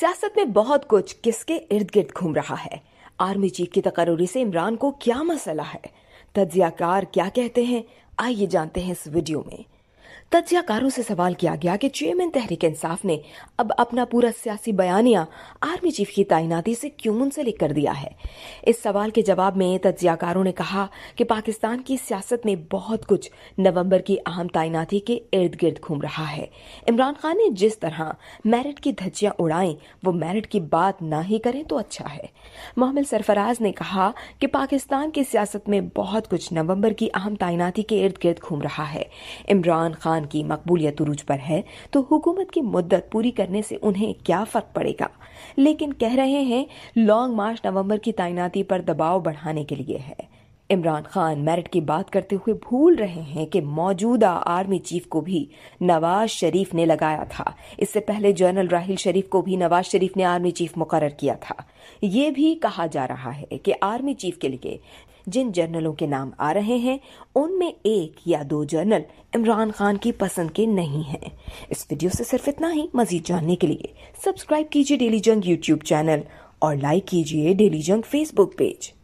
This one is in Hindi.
सियासत में बहुत कुछ किसके इर्द गिर्द घूम रहा है आर्मी चीफ की तकरूरी से इमरान को क्या मसला है तजिया क्या कहते हैं आइए जानते हैं इस वीडियो में तजियाकारों से सवाल किया गया कि चेयरमैन तहरीक इंसाफ ने अब अपना पूरा सियासी बयानिया आर्मी चीफ की तैनाती से क्यों मुंसलिक कर दिया है इस सवाल के जवाब में तजियाकारों ने कहा कि पाकिस्तान की सियासत में बहुत कुछ नवंबर की अहम तैनाती के इर्द गिर्द घूम रहा है इमरान खान ने जिस तरह मेरिट की धज्जियां उड़ाई वो मेरिट की बात ना ही करें तो अच्छा है मोहम्मद सरफराज ने कहा कि पाकिस्तान की सियासत में बहुत कुछ नवंबर की अहम तैनाती के इर्द गिर्द घूम रहा है इमरान खान खान की मकबूलियत उरूज पर है तो हुकूमत की मुद्दत पूरी करने से उन्हें क्या फर्क पड़ेगा लेकिन कह रहे हैं लॉन्ग मार्च नवंबर की तैनाती पर दबाव बढ़ाने के लिए है इमरान खान मेरिट की बात करते हुए भूल रहे हैं कि मौजूदा आर्मी चीफ को भी नवाज शरीफ ने लगाया था इससे पहले जनरल राहिल शरीफ को भी नवाज शरीफ ने आर्मी चीफ मुकर किया था ये भी कहा जा रहा है कि आर्मी चीफ के लिए जिन जनरलों के नाम आ रहे हैं उनमें एक या दो जनरल इमरान खान की पसंद के नहीं हैं। इस वीडियो से सिर्फ इतना ही मजीद जानने के लिए सब्सक्राइब कीजिए डेली जंग यूट्यूब चैनल और लाइक कीजिए डेली जंग फेसबुक पेज